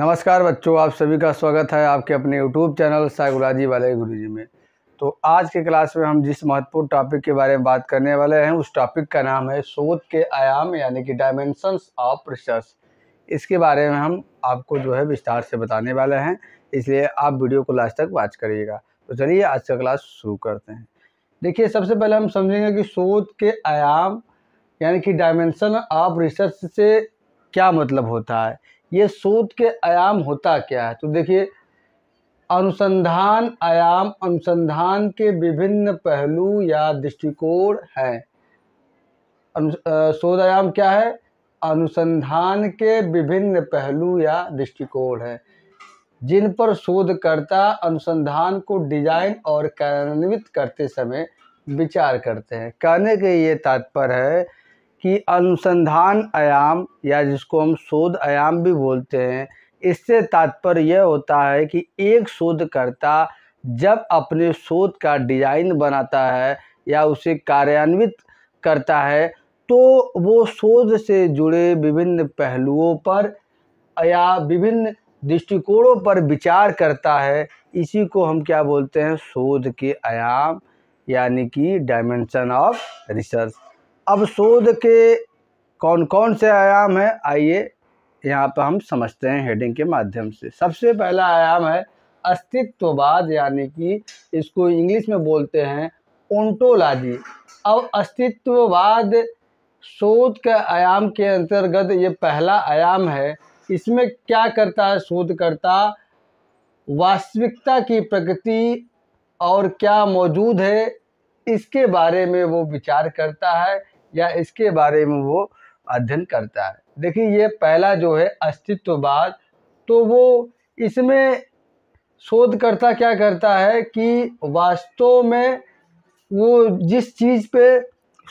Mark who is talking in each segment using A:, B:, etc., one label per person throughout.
A: नमस्कार बच्चों आप सभी का स्वागत है आपके अपने यूट्यूब चैनल साइकोलॉजी वाले जी में तो आज के क्लास में हम जिस महत्वपूर्ण टॉपिक के बारे में बात करने वाले हैं उस टॉपिक का नाम है शोध के आयाम यानी कि डायमेंशंस ऑफ रिसर्च इसके बारे में हम आपको जो है विस्तार से बताने वाले हैं इसलिए आप वीडियो को लास्ट तक वॉच करिएगा तो चलिए आज का क्लास शुरू करते हैं देखिए सबसे पहले हम समझेंगे कि शोध के आयाम यानी कि डायमेंशन ऑफ रिसर्च से क्या मतलब होता है ये शोध के आयाम होता क्या है तो देखिए अनुसंधान आयाम अनुसंधान के विभिन्न पहलू या दृष्टिकोण हैं शोध आयाम क्या है अनुसंधान के विभिन्न पहलू या दृष्टिकोण है जिन पर शोधकर्ता अनुसंधान को डिजाइन और कार्यान्वित करते समय विचार करते हैं कहने के ये तात्पर्य है कि अनुसंधान आयाम या जिसको हम शोध आयाम भी बोलते हैं इससे तात्पर्य यह होता है कि एक शोधकर्ता जब अपने शोध का डिजाइन बनाता है या उसे कार्यान्वित करता है तो वो शोध से जुड़े विभिन्न पहलुओं पर या विभिन्न दृष्टिकोणों पर विचार करता है इसी को हम क्या बोलते हैं शोध के आयाम यानी कि डायमेंशन ऑफ रिसर्च अब शोध के कौन कौन से आयाम हैं आइए यहाँ पर हम समझते हैं हेडिंग के माध्यम से सबसे पहला आयाम है अस्तित्ववाद यानी कि इसको इंग्लिश में बोलते हैं ओंटोलॉजी अब अस्तित्ववाद शोध के आयाम के अंतर्गत ये पहला आयाम है इसमें क्या करता है शोधकर्ता वास्तविकता की प्रकृति और क्या मौजूद है इसके बारे में वो विचार करता है या इसके बारे में वो अध्ययन करता है देखिए ये पहला जो है अस्तित्ववाद तो वो इसमें शोधकर्ता क्या करता है कि वास्तव में वो जिस चीज़ पे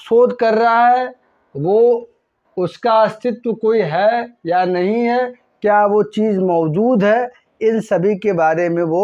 A: शोध कर रहा है वो उसका अस्तित्व कोई है या नहीं है क्या वो चीज़ मौजूद है इन सभी के बारे में वो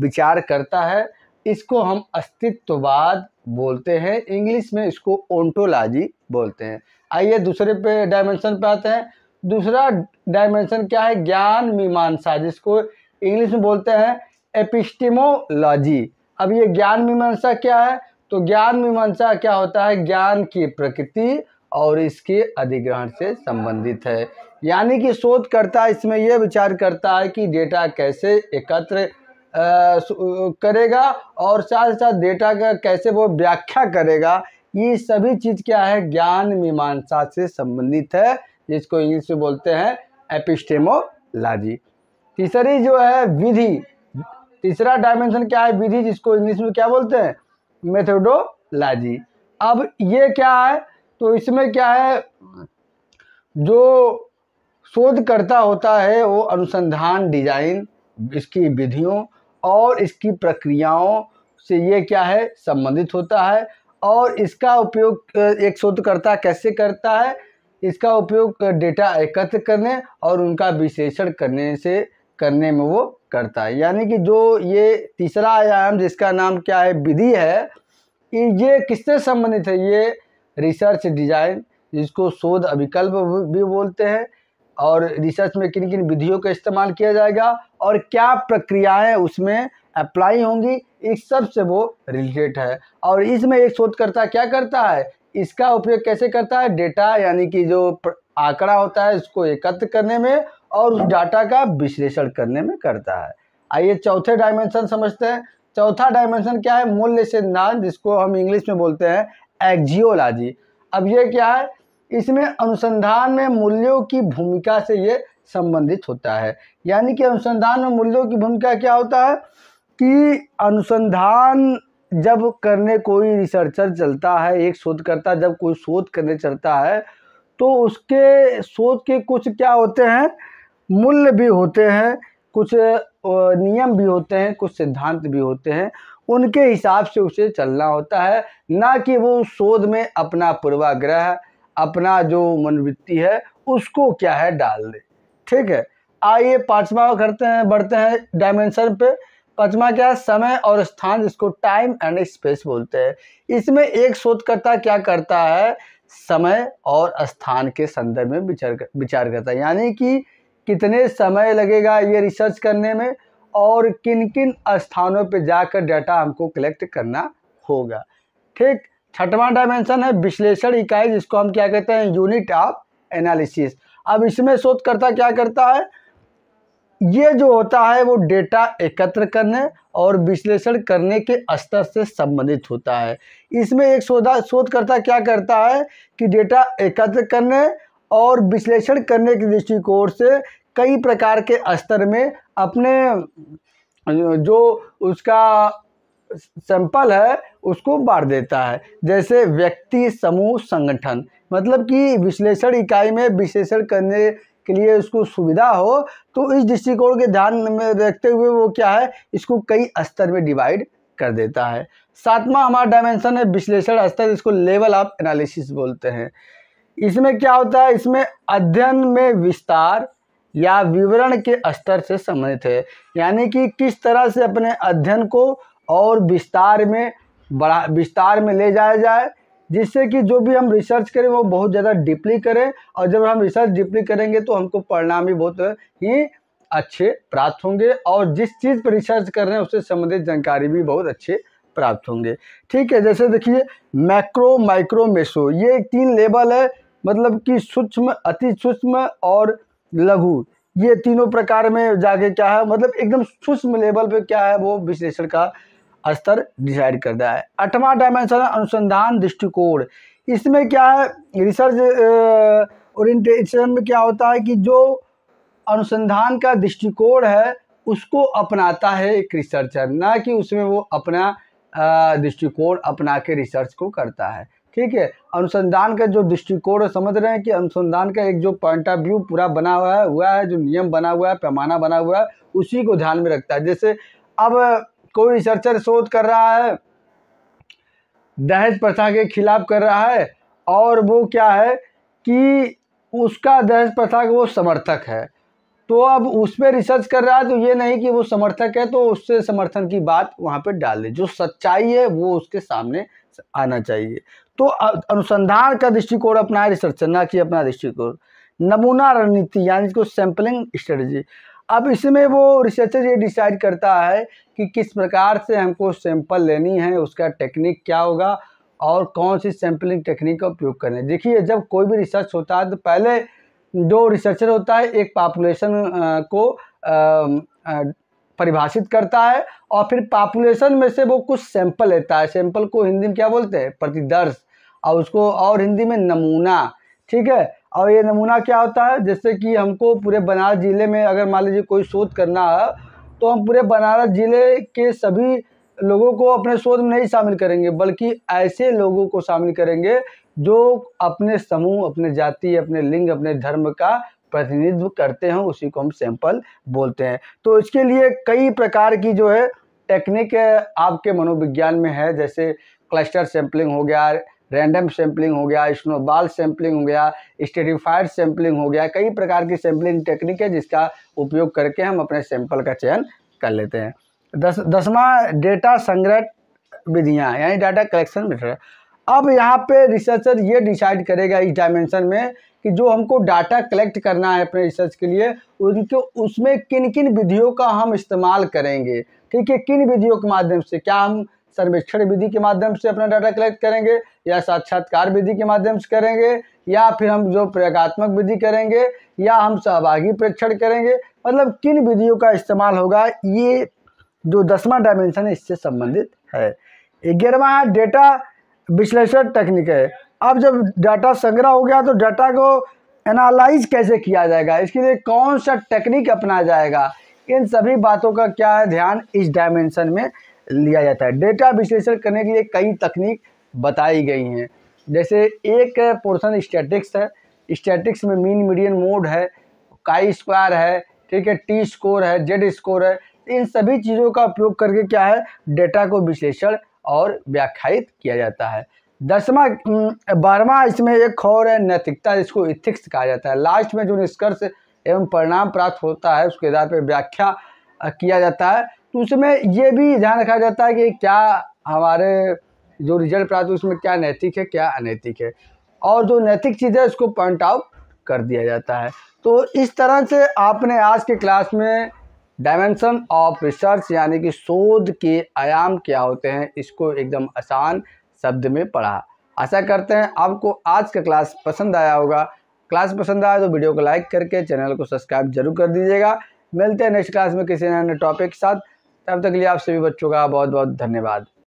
A: विचार करता है इसको हम अस्तित्ववाद बोलते हैं इंग्लिश में इसको ओंटोलॉजी बोलते हैं आइए दूसरे पे डायमेंशन पे आते हैं दूसरा डायमेंशन क्या है ज्ञान मीमांसा जिसको इंग्लिश में बोलते हैं एपिस्टिमोलॉजी अब ये ज्ञान मीमांसा क्या है तो ज्ञान मीमांसा क्या होता है ज्ञान की प्रकृति और इसके अधिग्रहण से संबंधित है यानी कि शोधकर्ता इसमें यह विचार करता है कि डेटा कैसे एकत्र करेगा और साथ साथ डेटा का कैसे वो व्याख्या करेगा ये सभी चीज़ क्या है ज्ञान मीमांसा से संबंधित है जिसको इंग्लिश में बोलते हैं एपिस्टेमोलॉजी तीसरी जो है विधि तीसरा डायमेंशन क्या है विधि जिसको इंग्लिश में क्या बोलते हैं मेथोडोलॉजी अब ये क्या है तो इसमें क्या है जो शोधकर्ता होता है वो अनुसंधान डिजाइन इसकी विधियों और इसकी प्रक्रियाओं से ये क्या है संबंधित होता है और इसका उपयोग एक शोधकर्ता कैसे करता है इसका उपयोग डेटा एकत्र करने और उनका विश्लेषण करने से करने में वो करता है यानी कि जो ये तीसरा आयाम जिसका नाम क्या है विधि है ये किससे संबंधित है ये रिसर्च डिजाइन जिसको शोध अभिकल्प भी बोलते हैं और रिसर्च में किन किन विधियों का इस्तेमाल किया जाएगा और क्या प्रक्रियाएं उसमें अप्लाई होंगी इस सब से वो रिलेटेड है और इसमें एक शोधकर्ता क्या करता है इसका उपयोग कैसे करता है डेटा यानी कि जो आंकड़ा होता है इसको एकत्र करने में और उस डाटा का विश्लेषण करने में करता है आइए चौथे डायमेंशन समझते हैं चौथा डायमेंशन क्या है मूल्य सिद्धांत जिसको हम इंग्लिश में बोलते हैं एक्जियोलॉजी अब ये क्या है इसमें अनुसंधान में मूल्यों की भूमिका से ये संबंधित होता है यानी कि अनुसंधान में मूल्यों की भूमिका क्या होता है कि अनुसंधान जब करने कोई रिसर्चर चलता है एक शोधकर्ता जब कोई शोध करने चलता है तो उसके शोध के कुछ क्या होते हैं मूल्य भी होते हैं कुछ नियम भी होते हैं कुछ सिद्धांत भी होते हैं उनके हिसाब से उसे चलना होता है ना कि वो शोध में अपना पूर्वाग्रह अपना जो मनोवृत्ति है उसको क्या है डाल दे ठीक है आइए पाँचवा करते हैं बढ़ते हैं डायमेंशन पे पाँचवा क्या है समय और स्थान जिसको टाइम एंड स्पेस बोलते हैं इसमें एक शोधकर्ता क्या करता है समय और स्थान के संदर्भ में विचार विचार करता है यानी कि कितने समय लगेगा ये रिसर्च करने में और किन किन स्थानों पे जाकर डाटा हमको कलेक्ट करना होगा ठीक छठवां डायमेंशन है विश्लेषण इकाई जिसको हम क्या कहते हैं यूनिट ऑफ एनालिसिस अब इसमें शोधकर्ता क्या करता है ये जो होता है वो डेटा एकत्र करने और विश्लेषण करने के स्तर से संबंधित होता है इसमें एक शोधा शोधकर्ता क्या करता है कि डेटा एकत्र करने और विश्लेषण करने के दृष्टिकोण से कई प्रकार के स्तर में अपने जो उसका सैंपल है उसको बांट देता है जैसे व्यक्ति समूह संगठन मतलब कि विश्लेषण इकाई में विश्लेषण करने के लिए उसको सुविधा हो तो इस दृष्टिकोण के ध्यान में रखते हुए वो क्या है इसको कई स्तर में डिवाइड कर देता है सातवां हमारा डायमेंशन है विश्लेषण स्तर इसको लेवल ऑफ एनालिसिस बोलते हैं इसमें क्या होता है इसमें अध्ययन में विस्तार या विवरण के स्तर से संबंधित है यानी कि किस तरह से अपने अध्ययन को और विस्तार में बड़ा विस्तार में ले जाया जाए जिससे कि जो भी हम रिसर्च करें वो बहुत ज़्यादा डीपली करें और जब हम रिसर्च डीपली करेंगे तो हमको परिणाम भी बहुत ही अच्छे प्राप्त होंगे और जिस चीज़ पर रिसर्च कर रहे हैं उससे संबंधित जानकारी भी बहुत अच्छे प्राप्त होंगे ठीक है जैसे देखिए मैक्रो माइक्रो मेसो ये तीन लेवल है मतलब कि सूक्ष्म अति सूक्ष्म और लघु ये तीनों प्रकार में जाके क्या है मतलब एकदम सूक्ष्म लेवल पे क्या है वो विश्लेषण का स्तर डिसाइड करता है अठवा डायमेंशन अनुसंधान दृष्टिकोण इसमें क्या है रिसर्च ओरिएंटेशन में क्या होता है कि जो अनुसंधान का दृष्टिकोण है उसको अपनाता है एक रिसर्चर ना कि उसमें वो अपना दृष्टिकोण अपना के रिसर्च को करता है ठीक है अनुसंधान का जो दृष्टिकोण समझ रहे हैं कि अनुसंधान का एक जो पॉइंट ऑफ व्यू पूरा बना हुआ है हुआ है जो नियम बना हुआ है पैमाना बना हुआ है उसी को ध्यान में रखता है जैसे अब कोई रिसर्चर शोध कर रहा है दहेज प्रथा के खिलाफ कर रहा है और वो क्या है कि उसका दहेज प्रथा का वो समर्थक है तो अब उस पर रिसर्च कर रहा है तो ये नहीं कि वो समर्थक है तो उससे समर्थन की बात वहाँ पे डाल दे जो सच्चाई है वो उसके सामने आना चाहिए तो अनुसंधान का दृष्टिकोण अपना है रिसर्च ना कि अपना दृष्टिकोण नमूना रणनीति यानी सैंपलिंग सैम्पलिंग स्ट्रेटजी अब इसमें वो रिसर्चर ये डिसाइड करता है कि किस प्रकार से हमको सैंपल लेनी है उसका टेक्निक क्या होगा और कौन सी सैंपलिंग टेक्निक का उपयोग करना है देखिए जब कोई भी रिसर्च होता है तो पहले जो रिसर्चर होता है एक पॉपुलेशन को परिभाषित करता है और फिर पॉपुलेशन में से वो कुछ सैंपल लेता है सैंपल को हिंदी में क्या बोलते हैं प्रतिदर्श और उसको और हिंदी में नमूना ठीक है और ये नमूना क्या होता है जैसे कि हमको पूरे बनारस ज़िले में अगर मान लीजिए कोई शोध करना है तो हम पूरे बनारस ज़िले के सभी लोगों को अपने शोध में नहीं शामिल करेंगे बल्कि ऐसे लोगों को शामिल करेंगे जो अपने समूह अपने जाति अपने लिंग अपने धर्म का प्रतिनिधित्व करते हैं उसी को हम सैंपल बोलते हैं तो इसके लिए कई प्रकार की जो है टेक्निक आपके मनोविज्ञान में है जैसे क्लस्टर सैंपलिंग हो गया रैंडम सैम्पलिंग हो गया स्नोबाल सैम्पलिंग हो गया स्टेडिफाइड सैम्पलिंग हो गया कई प्रकार की सैम्पलिंग टेक्निक है जिसका उपयोग करके हम अपने सैंपल का चयन कर लेते हैं दस दसवा डेटा संग्रह विधियाँ यानी डाटा कलेक्शन विधि अब यहाँ पे रिसर्चर ये डिसाइड करेगा इस डायमेंशन में कि जो हमको डाटा कलेक्ट करना है अपने रिसर्च के लिए उनके उसमें किन किन विधियों का हम इस्तेमाल करेंगे ठीक है किन विधियों के माध्यम से क्या हम सर्वेक्षण विधि के माध्यम से अपना डाटा कलेक्ट करेंगे या साक्षात्कार विधि के माध्यम से करेंगे या फिर हम जो प्रयोगात्मक विधि करेंगे या हम सहभागी प्रेक्षण करेंगे मतलब किन विधियों का इस्तेमाल होगा ये जो दसवा डायमेंशन है इससे संबंधित है ग्यारहवा है डेटा विश्लेषण टेक्निक है अब जब डाटा संग्रह हो गया तो डाटा को एनालाइज कैसे किया जाएगा इसके लिए कौन सा टेक्निक अपनाया जाएगा इन सभी बातों का क्या है ध्यान इस डायमेंशन में लिया जाता है डेटा विश्लेषण करने के लिए कई तकनीक बताई गई हैं जैसे एक पोर्शन स्टैटिक्स है स्टैटिक्स में मीन मीडियन मोड है काई स्क्वायर है ठीक है टी स्कोर है जेड स्कोर है इन सभी चीज़ों का उपयोग करके क्या है डेटा को विश्लेषण और व्याख्यात किया जाता है दसवा हम्म, बारहवा इसमें एक और है नैतिकता जिसको इथिक्स कहा जाता है लास्ट में जो निष्कर्ष एवं परिणाम प्राप्त होता है उसके आधार पर व्याख्या किया जाता है तो उसमें ये भी ध्यान रखा जाता है कि क्या हमारे जो रिजल्ट प्राप्त उसमें क्या नैतिक है क्या अनैतिक है और जो नैतिक चीज़ है उसको पॉइंट आउट कर दिया जाता है तो इस तरह से आपने आज के क्लास में डायमेंशन ऑफ रिसर्च यानी कि शोध के आयाम क्या होते हैं इसको एकदम आसान शब्द में पढ़ा आशा करते हैं आपको आज का क्लास पसंद आया होगा क्लास पसंद आया तो वीडियो को लाइक करके चैनल को सब्सक्राइब जरूर कर दीजिएगा मिलते हैं नेक्स्ट क्लास में किसी नए टॉपिक के साथ तब तक के लिए आप सभी बच्चों का बहुत बहुत धन्यवाद